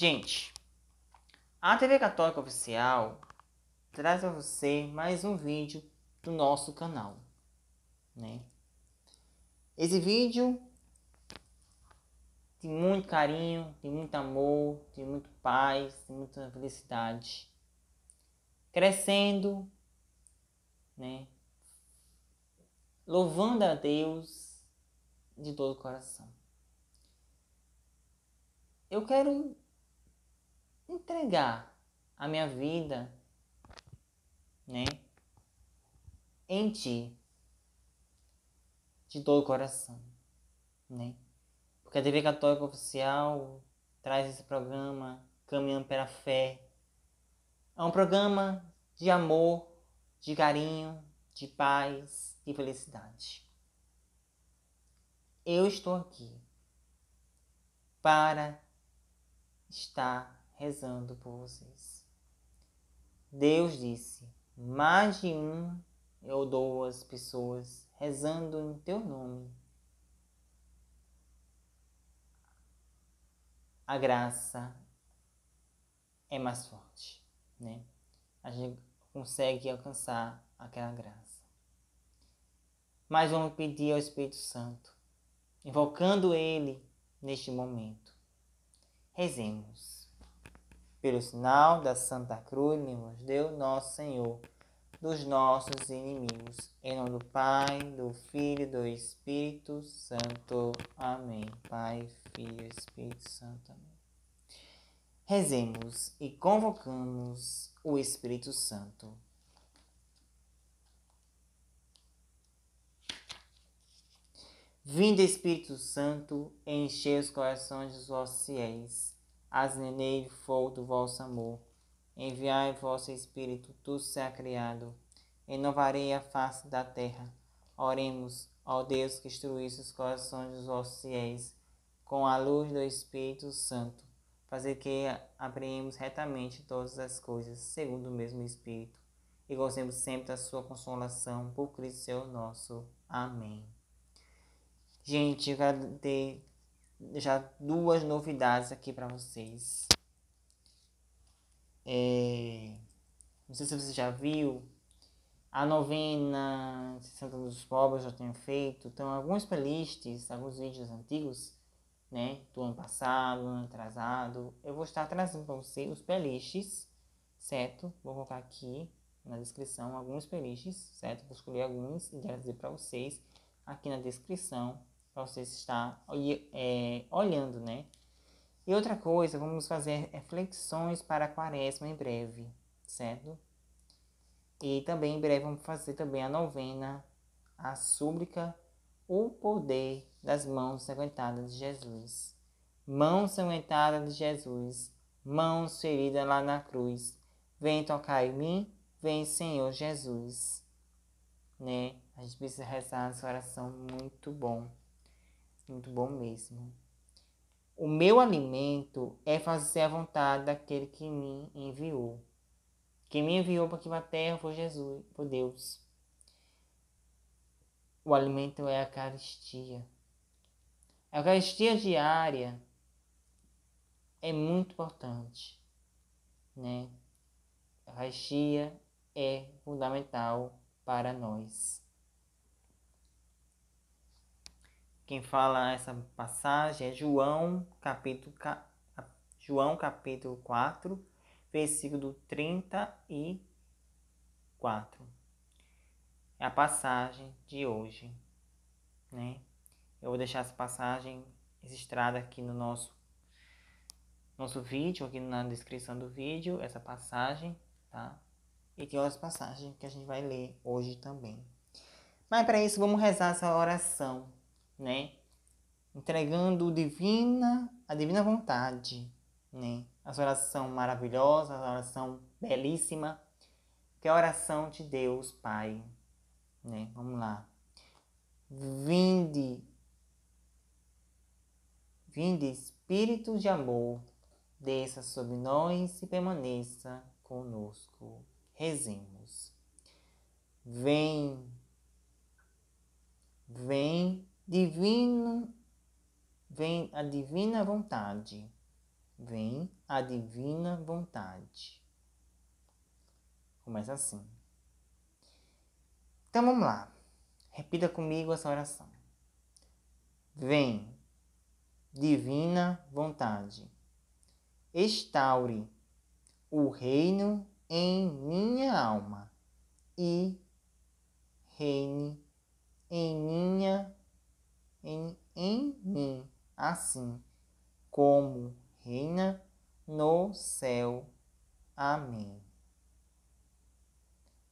Gente, a TV Católica Oficial traz para você mais um vídeo do nosso canal, né? Esse vídeo tem muito carinho, tem muito amor, tem muito paz, tem muita felicidade. Crescendo, né? Louvando a Deus de todo o coração. Eu quero entregar a minha vida, né? Em ti, de todo o coração, né? Porque a TV Católica Oficial traz esse programa Caminhando pela Fé. É um programa de amor, de carinho, de paz, de felicidade. Eu estou aqui para estar rezando por vocês. Deus disse: mais de um ou duas pessoas rezando em teu nome. A graça é mais forte, né? A gente consegue alcançar aquela graça. Mas vamos pedir ao Espírito Santo, invocando ele neste momento. Rezemos pelo sinal da Santa Cruz, nos deu nosso Senhor, dos nossos inimigos. Em nome do Pai, do Filho e do Espírito Santo. Amém. Pai, Filho e Espírito Santo. Amém. Rezemos e convocamos o Espírito Santo. Vinda, Espírito Santo, enche os corações dos vossos fiéis asnenei fogo do vosso amor. Enviai vosso Espírito, tudo será criado. Renovarei a face da terra. Oremos, ó Deus que instruísse os corações dos vossos fiéis, com a luz do Espírito Santo, fazer que apreendamos retamente todas as coisas, segundo o mesmo Espírito, e gozemos sempre da sua consolação, por Cristo seu nosso. Amém. Gente, eu quero ter já duas novidades aqui para vocês. É, não sei se você já viu a novena Santa dos Pobres já tenho feito. Então, algumas playlists, alguns vídeos antigos, né? Do ano passado, ano atrasado. Eu vou estar trazendo para você os playlists, certo? Vou colocar aqui na descrição alguns playlists, certo? Vou escolher alguns e trazer para vocês aqui na descrição para você estar é, olhando, né? E outra coisa, vamos fazer reflexões para a quaresma em breve, certo? E também em breve vamos fazer também a novena, a súplica, o poder das mãos sanguentadas de Jesus. Mão sanguentada de Jesus, mãos feridas lá na cruz, vem tocar em mim, vem Senhor Jesus. Né? A gente precisa rezar essa oração muito bom. Muito bom mesmo. O meu alimento é fazer a vontade daquele que me enviou. Quem me enviou para aqui na terra foi Jesus, foi Deus. O alimento é a Eucaristia. A Eucaristia diária é muito importante, né? A Eucaristia é fundamental para nós. Quem fala essa passagem é João, capítulo, João, capítulo 4, versículo 34. É a passagem de hoje, né? Eu vou deixar essa passagem registrada aqui no nosso nosso vídeo, aqui na descrição do vídeo, essa passagem, tá? E tem outras passagens que a gente vai ler hoje também. Mas para isso, vamos rezar essa oração né? Entregando divina, a divina vontade, né? Essa oração maravilhosa, essa oração belíssima, que é a oração de Deus Pai, né? Vamos lá. Vinde, vinde Espírito de amor, desça sobre nós e permaneça conosco. Rezemos. Vem, vem Divino, vem a divina vontade. Vem a divina vontade. Começa assim. Então vamos lá. Repita comigo essa oração. Vem, divina vontade. Estaure o reino em minha alma e reine em minha em, em mim, assim como reina no céu. Amém.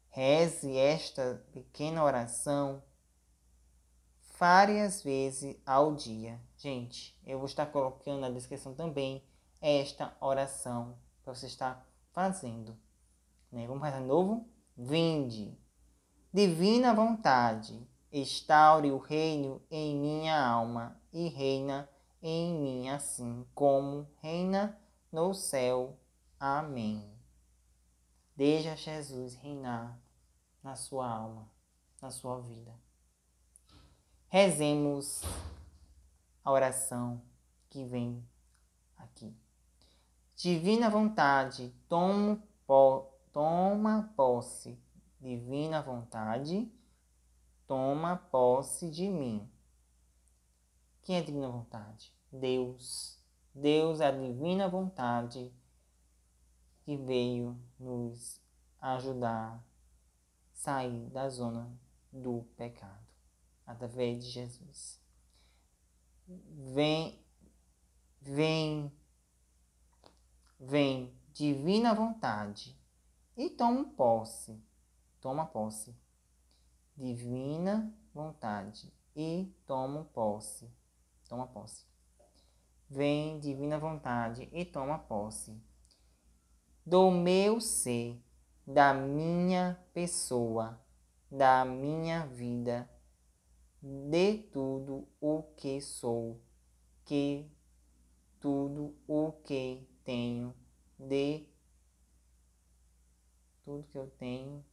Reze esta pequena oração várias vezes ao dia. Gente, eu vou estar colocando na descrição também esta oração para você estar fazendo. Né? Vamos fazer de novo? Vinde, divina vontade Instaure o reino em minha alma e reina em mim, assim como reina no céu. Amém. Deixa Jesus reinar na sua alma, na sua vida. Rezemos a oração que vem aqui. Divina vontade, po, toma posse. Divina vontade, toma posse de mim. Quem é a divina vontade? Deus. Deus é a divina vontade que veio nos ajudar a sair da zona do pecado através de Jesus. Vem, vem, vem, divina vontade e toma posse, toma posse divina vontade e tomo posse. Toma posse. Vem divina vontade e toma posse do meu ser, da minha pessoa, da minha vida, de tudo o que sou, que tudo o que tenho, de tudo que eu tenho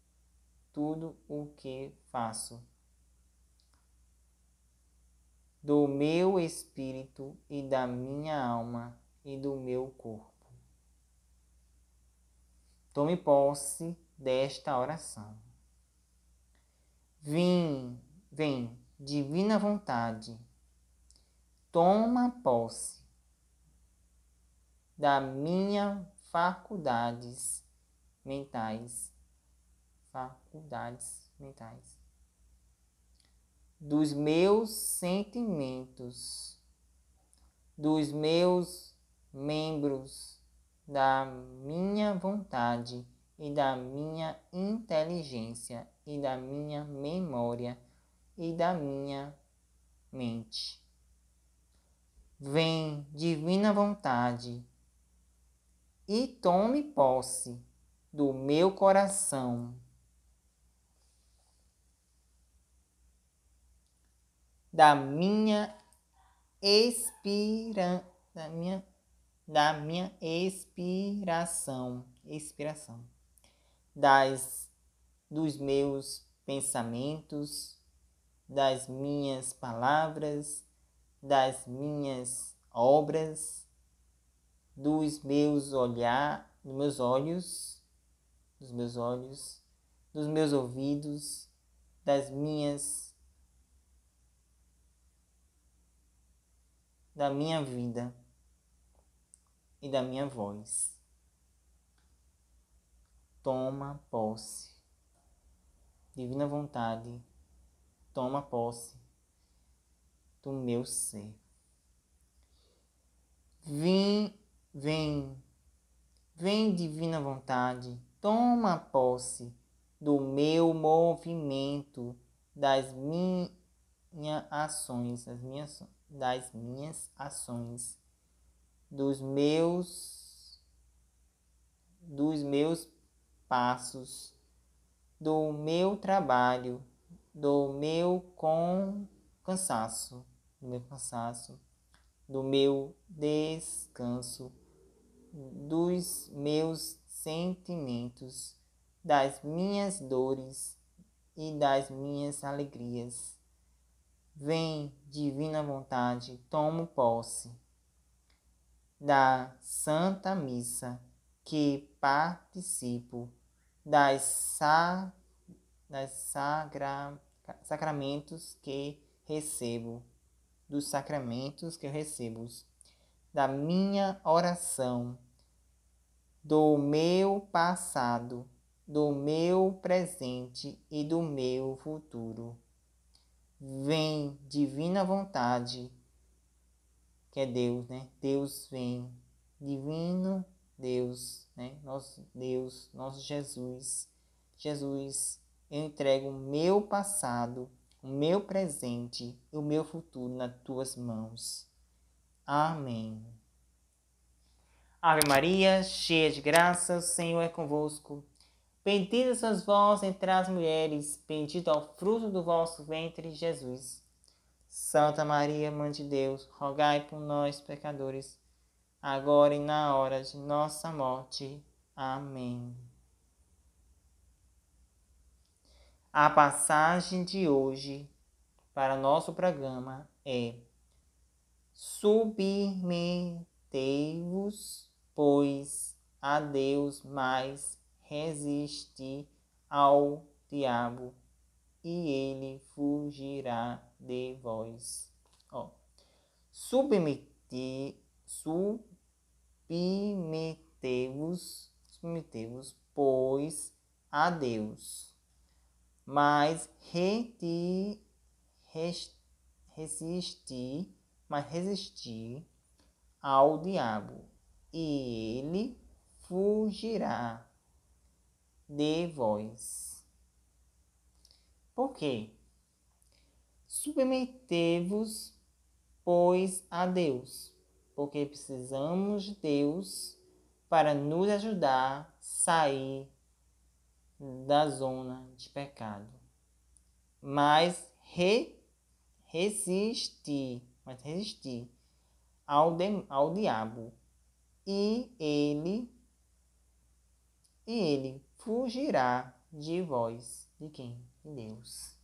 tudo o que faço. Do meu espírito e da minha alma e do meu corpo. Tome posse desta oração. Vem, vem, divina vontade, toma posse da minha faculdades mentais faculdades mentais, dos meus sentimentos, dos meus membros, da minha vontade e da minha inteligência e da minha memória e da minha mente. Vem, divina vontade, e tome posse do meu coração, da minha expira, da minha, da minha expiração, expiração, das dos meus pensamentos, das minhas palavras, das minhas obras, dos meus olhar, dos meus olhos, dos meus olhos, dos meus ouvidos, das minhas da minha vida e da minha voz. Toma posse. Divina vontade, toma posse do meu ser. Vem, vem, vem, divina vontade, toma posse do meu movimento, das minhas ações, das minhas ações das minhas ações, dos meus dos meus passos, do meu trabalho, do meu com cansaço, do meu cansaço, do meu descanso, dos meus sentimentos, das minhas dores e das minhas alegrias Vem, divina vontade, tomo posse da Santa Missa que participo das, sa das sagra sacramentos que recebo, dos sacramentos que recebo, da minha oração, do meu passado, do meu presente e do meu futuro vem divina vontade, que é Deus, né? Deus vem, divino Deus, né? Nosso Deus, nosso Jesus. Jesus, eu entrego o meu passado, o meu presente e o meu futuro nas tuas mãos. Amém. Ave Maria, cheia de graça, o Senhor é convosco. Bendita sois vós entre as mulheres, bendito é o fruto do vosso ventre, Jesus. Santa Maria, Mãe de Deus, rogai por nós, pecadores, agora e na hora de nossa morte. Amém. A passagem de hoje para nosso programa é Submetei-vos, pois, a Deus mais Resiste ao diabo e ele fugirá de vós. Ó. Submeter, submeteu-vos, submeteu-vos, pois, a Deus. Mas reti, resisti, mas resisti ao diabo, e ele fugirá de vós. Por quê? Submetei-vos, pois, a Deus, porque precisamos de Deus para nos ajudar a sair da zona de pecado. Mas re, resistir, mas resistir ao, de, ao diabo e ele e ele fugirá de vós. De quem? De Deus.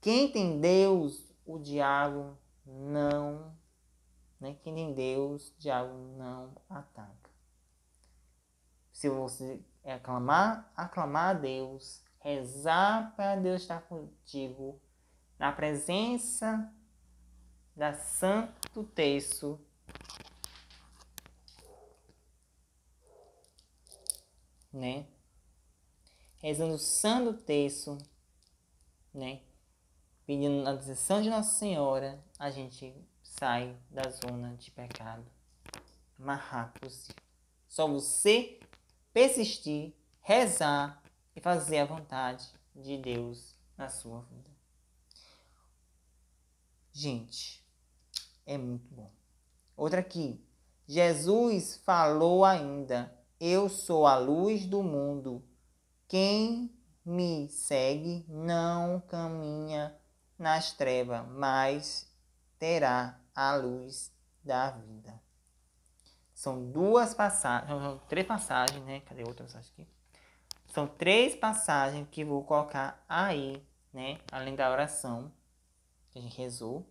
Quem tem Deus, o diabo não. Né? Quem tem Deus, o diabo não ataca. Se você aclamar, aclamar a Deus, rezar para Deus estar contigo, na presença da Santo Terço, né? rezando o Santo Terço, né? Pedindo a decisão de Nossa Senhora, a gente sai da zona de pecado mais rápido possível. Só você persistir, rezar e fazer a vontade de Deus na sua vida. Gente, é muito bom. Outra aqui. Jesus falou ainda: Eu sou a luz do mundo. Quem me segue não caminha nas trevas, mas terá a luz da vida. São duas passagens, são três passagens, né? Cadê outra passagem aqui? São três passagens que vou colocar aí, né? Além da oração que a gente rezou.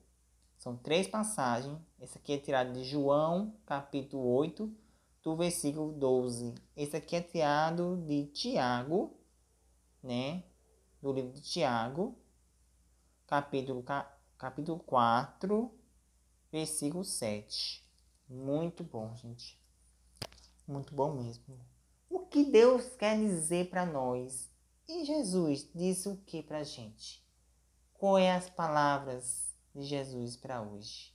São três passagens. Essa aqui é tirada de João, capítulo 8, do versículo 12. Esse aqui é tirado de Tiago, né? Do livro de Tiago, capítulo, capítulo 4, versículo 7. Muito bom, gente. Muito bom mesmo. O que Deus quer dizer para nós? E Jesus disse o que para a gente? Qual é as palavras de Jesus para hoje?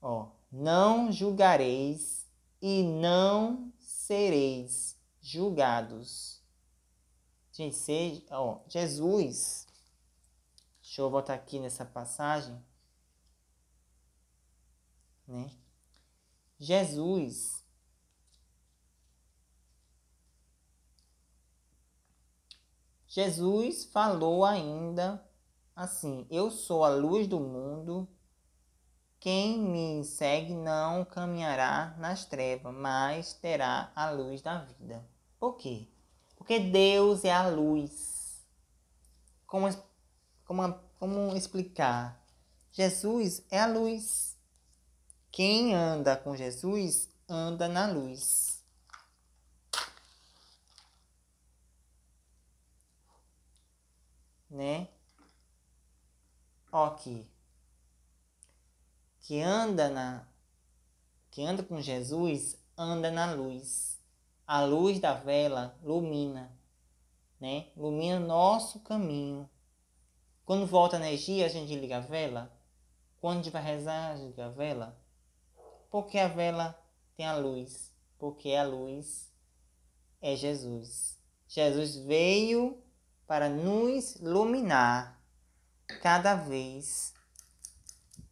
Ó, não julgareis e não sereis julgados. Gente, ó, Jesus, deixa eu botar aqui nessa passagem, né? Jesus, Jesus falou ainda assim: Eu sou a luz do mundo. Quem me segue não caminhará nas trevas, mas terá a luz da vida. Por quê? Porque Deus é a luz. Como, como, como explicar? Jesus é a luz. Quem anda com Jesus anda na luz. Né? Ok. aqui que anda na que anda com Jesus anda na luz. A luz da vela ilumina, né? Ilumina nosso caminho. Quando volta a energia, a gente liga a vela. Quando a gente vai rezar, a gente liga a vela. Porque a vela tem a luz, porque a luz é Jesus. Jesus veio para nos iluminar cada vez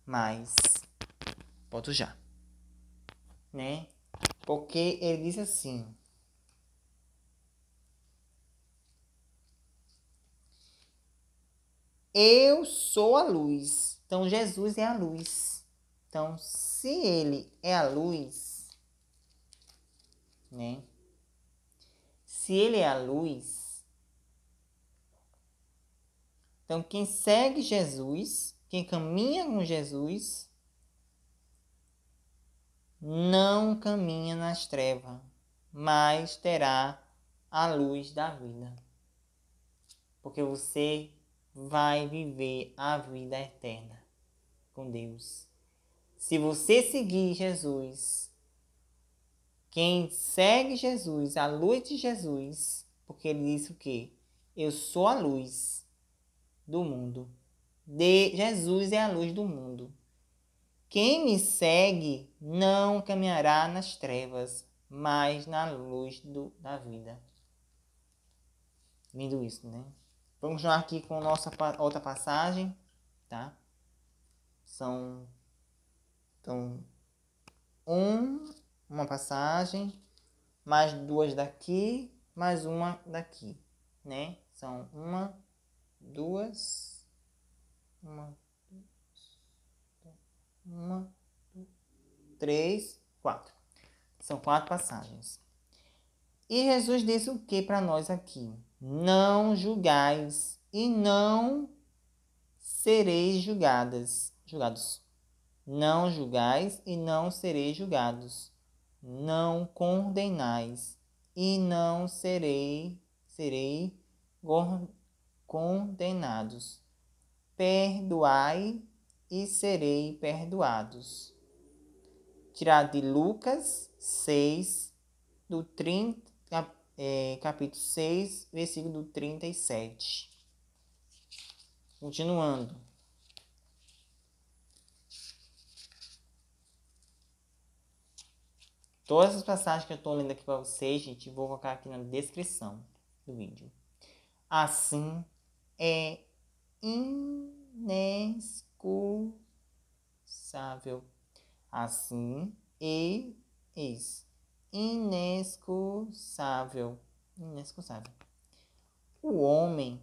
mais. Boto já. Né? Porque ele diz assim. Eu sou a luz. Então Jesus é a luz. Então, se ele é a luz, né? Se ele é a luz, então quem segue Jesus, quem caminha com Jesus, não caminha nas trevas, mas terá a luz da vida. Porque você vai viver a vida eterna com Deus. Se você seguir Jesus, quem segue Jesus, a luz de Jesus, porque ele disse o quê? Eu sou a luz do mundo. De Jesus é a luz do mundo. Quem me segue não caminhará nas trevas, mas na luz do, da vida. Lindo isso, né? Vamos continuar aqui com nossa outra passagem, tá? São então um, uma passagem, mais duas daqui, mais uma daqui, né? São uma, duas, uma, uma, três, quatro. São quatro passagens. E Jesus disse o que para nós aqui? Não julgais e não sereis julgadas, julgados. Não julgais e não sereis julgados. Não condenais e não serei, serei condenados. Perdoai e serei perdoados. Tirado de Lucas 6, do 30, é, capítulo 6, versículo 37. Continuando. Todas as passagens que eu estou lendo aqui para vocês, gente, vou colocar aqui na descrição do vídeo. Assim é inesperado inescusável Assim, eis inescusável inescusável O homem,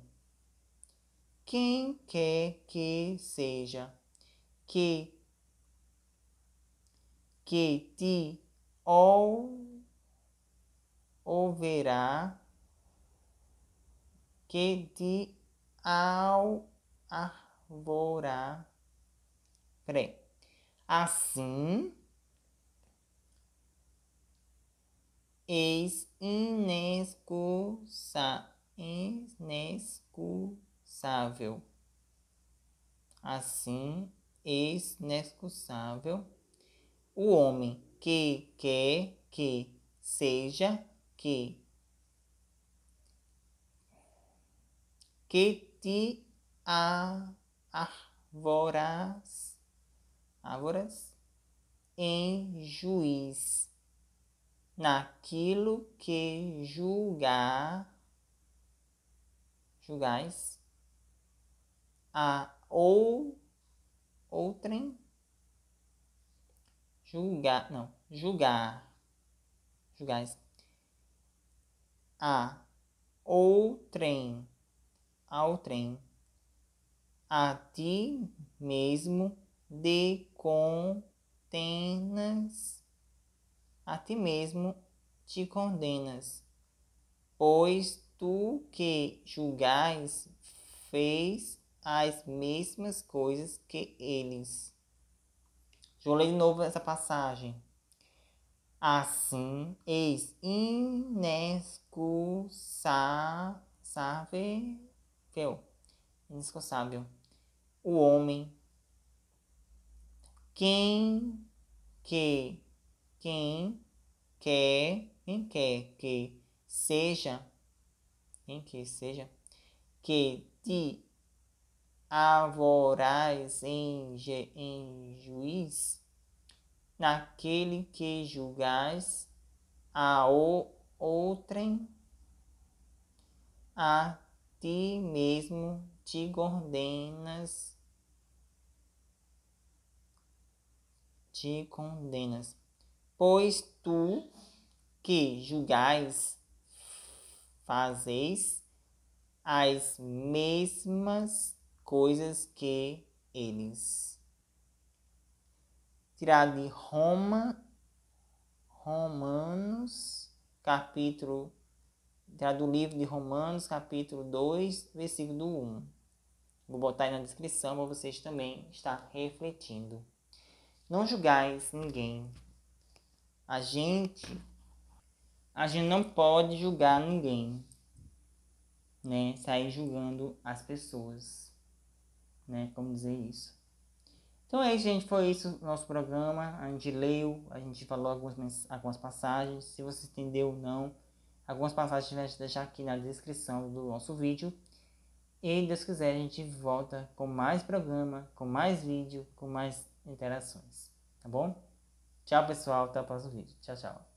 quem quer que seja, que que te ou, ouvirá, que te ao, ah, lavorare. Assim, Eis inexcusa, inescusável. Assim, eis inescusável. o homem que quer que seja que que te a arvoras, árvores, em juiz, naquilo que julgar, julgais a ou outrem julgar, não, julgar, julgais a outrem, ao trem a ti mesmo de condenas, a ti mesmo te condenas, pois tu que julgais fez as mesmas coisas que eles. Vou ler de novo essa passagem. Assim, eis inescusável inescusável o homem. Quem que quem quer quem quer que seja quem que seja que te alvorás em, em juiz naquele que julgais a o, outrem a ti mesmo te ordenas te condenas. Pois tu que julgais, fazeis as mesmas coisas que eles. Tirado de Roma, Romanos, capítulo tirado do livro de Romanos, capítulo 2, versículo 1. Vou botar aí na descrição para vocês também estar refletindo. Não julgais ninguém. A gente a gente não pode julgar ninguém, né? Sair julgando as pessoas, né? Como dizer isso? Então é isso, gente. Foi isso nosso programa. A gente leu, a gente falou algumas, algumas passagens. Se você entendeu ou não, algumas passagens a gente deixar aqui na descrição do nosso vídeo. E Deus quiser, a gente volta com mais programa, com mais vídeo, com mais interações. Tá bom? Tchau, pessoal. Até o próximo vídeo. Tchau, tchau.